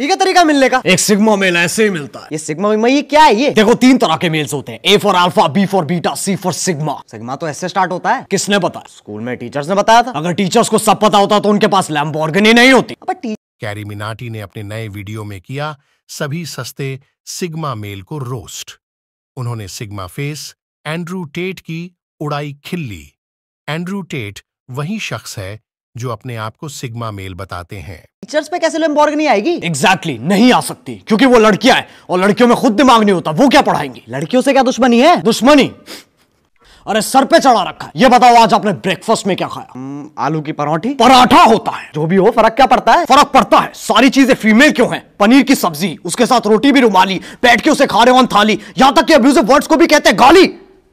ये क्या तरीका मिलने का एक सिग्मा मेल ऐसे ही मिलता है ये सिग्मा मेल ये क्या है ये देखो तीन तरह के मेल्स होते हैं A for alpha B for beta C for sigma sigma तो ऐसे स्टार्ट होता है किसने बताया स्कूल में टीचर्स ने बताया था अगर टीचर्स को सब पता होता तो उनके पास लैम्बोर्गनी नहीं होती कैरी मिनाटी ने अपने नए वीडियो में किया सभी सस्ते सिग्मा मेल को रोस्ट उन्होंने सिग्मा फेस एंड्रू टेट की उड़ाई खिल्ली एंड्रू टेट वही शख्स है जो अपने आप को सिग्मा मेल बताते हैं टीचर्स पे कैसे नहीं आएगी एग्जैक्टली exactly, नहीं आ सकती क्योंकि वो लड़कियां हैं और लड़कियों में खुद दिमाग नहीं होता वो क्या पढ़ाएंगे लड़कियों से क्या दुश्मनी है दुश्मनी अरे सर पे चढ़ा रखा है ये बताओ आज आपने ब्रेकफास्ट में क्या खाया हम्म, आलू की पराठी पराठा होता है जो भी हो फर्क क्या पड़ता है फर्क पड़ता है सारी चीजें फीमेल क्यों है पनीर की सब्जी उसके साथ रोटी भी रुमाली बैठ के उसे खा रहे ऑन थाली यहां तक कि अब्यूजिव वर्ड्स को भी कहते हैं गाली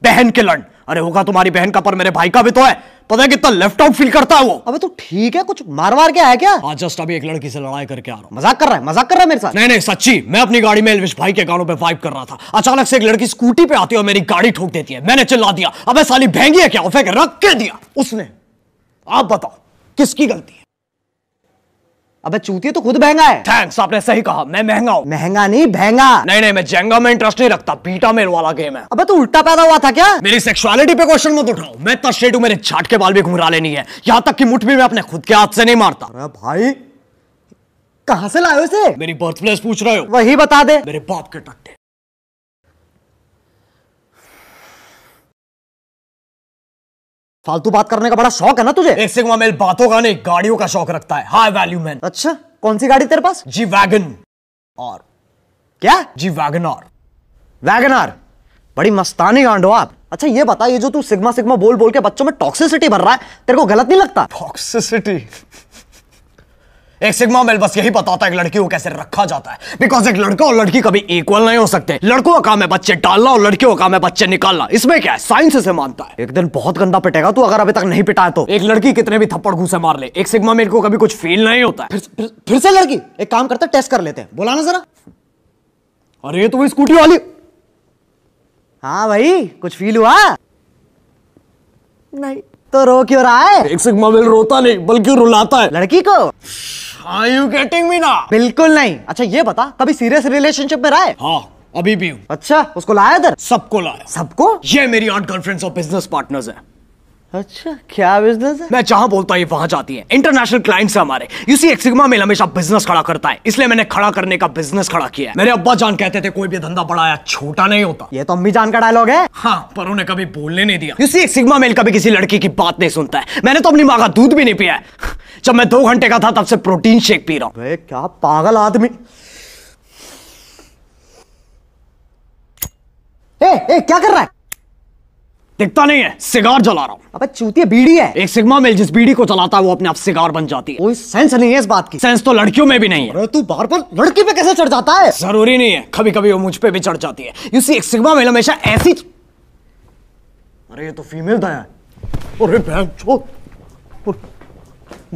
बहन के लड़ अरे होगा तुम्हारी बहन का पर मेरे भाई का भी तो है पता है कितना लेफ्ट आउट फील करता है वो अबे तो ठीक है कुछ मार मार के आया क्या आज हाँ, जस्ट अभी एक लड़की से लड़ाई करके आ रहा हूँ मजाक कर रहा है मजाक कर रहा है मेरे साथ नहीं नहीं सच्ची मैं अपनी गाड़ी में एलविश भाई के गानों पे वाइप कर रहा था अचानक से एक लड़की स्कूटी पे आती है और मेरी गाड़ी ठोक देती है मैंने चिल्ला दिया अब साली भेंगी है क्या फेंक रख के दिया उसने आप बताओ किसकी गलती है अबे चूतिया तो खुद महंगा है थैंक्स आपने सही कहा मैं महंगा हूँ महंगा नहीं भेंगा नहीं नहीं मैं जेंगा में इंटरेस्ट नहीं रखता बीटा मेल वाला गेम है अबे तू तो उल्टा पैदा हुआ था क्या मेरी सेक्सुअलिटी पे क्वेश्चन मत उठाओ मैं तो हूँ मेरे छाट के बाल भी घुमरा लेनी है यहाँ तक की मुठ भी मैं अपने खुद के हाथ से नहीं मारता अरे भाई कहाँ से लाए उसे मेरी बर्थ प्लेस पूछ रहे हो वही बता दे मेरे बाप के टक फालतू बात करने का बड़ा शौक है ना तुझे एक सिग्मा मेल बातों का नहीं गाड़ियों का शौक रखता है हाई वैल्यू मैन अच्छा कौन सी गाड़ी तेरे पास जी वैगन और क्या जी वैगन और वैगन आर बड़ी मस्तानी गांड हो आप अच्छा ये बता ये जो तू सिग्मा सिग्मा बोल बोल के बच्चों में टॉक्सिसिटी भर रहा है तेरे को गलत नहीं लगता टॉक्सिसिटी एक सिग्मा मेल बस यही बताता है लड़की को कैसे रखा जाता है बिकॉज एक लड़का और लड़की कभी इक्वल नहीं हो सकते लड़कों का काम है बच्चे डालना और लड़कियों का काम है बच्चे निकालना इसमें क्या है साइंस से मानता है एक दिन बहुत गंदा पिटेगा तू तो अगर अभी तक नहीं पिटाया तो एक लड़की कितने भी थप्पड़ घूसे मार ले एक सिग्मा मेल को कभी कुछ फील नहीं होता फिर, फिर, फिर से लड़की एक काम करते टेस्ट कर लेते हैं बोला ना जरा अरे तुम तो स्कूटी वाली हाँ भाई कुछ फील हुआ नहीं तो रो क्यों रहा है एक सिग्मा बिल रोता नहीं बल्कि रुलाता है लड़की को Are you getting me now? बिल्कुल नहीं अच्छा ये बता कभी सीरियस रिलेशनशिप में रहा है हाँ अभी भी हूँ अच्छा उसको लाया इधर सबको लाया सबको ये मेरी आठ गर्लफ्रेंड्स और बिजनेस पार्टनर्स है अच्छा क्या बिजनेस है मैं जहाँ बोलता हूँ वहां जाती है इंटरनेशनल क्लाइंट्स है हमारे यूसी एक्सिग्मा मेल हमेशा बिजनेस खड़ा करता है इसलिए मैंने खड़ा करने का बिजनेस खड़ा किया है मेरे अब्बा जान कहते थे कोई भी धंधा बड़ा या छोटा नहीं होता ये तो अम्मी जान का डायलॉग है हाँ पर उन्हें कभी बोलने नहीं दिया यूसी एक्सिग्मा मेल कभी किसी लड़की की बात नहीं सुनता है मैंने तो अपनी माँ का दूध भी नहीं पिया है जब मैं दो घंटे का था तब से प्रोटीन शेक पी रहा हूँ क्या पागल आदमी ए, ए, क्या कर रहा है दिखता नहीं है सिगार जला रहा हूँ अब चूती बीड़ी है एक सिग्मा मेल जिस बीड़ी को चलाता है वो अपने आप सिगार बन जाती है कोई सेंस नहीं है इस बात की सेंस तो लड़कियों में भी नहीं है तू बार बार लड़की पे कैसे चढ़ जाता है जरूरी नहीं है कभी कभी वो मुझ पर भी चढ़ जाती है यू एक सिग्मा मेल हमेशा ऐसी अरे ये तो फीमेल दया है अरे बहन छो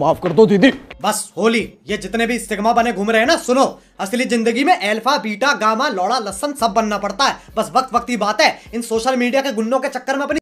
माफ कर दो दीदी बस होली ये जितने भी सिग्मा बने घूम रहे हैं ना सुनो असली जिंदगी में एल्फा बीटा गामा लौड़ा लसन सब बनना पड़ता है बस वक्त वक्त की बात है इन सोशल मीडिया के गुंडों के चक्कर में अपनी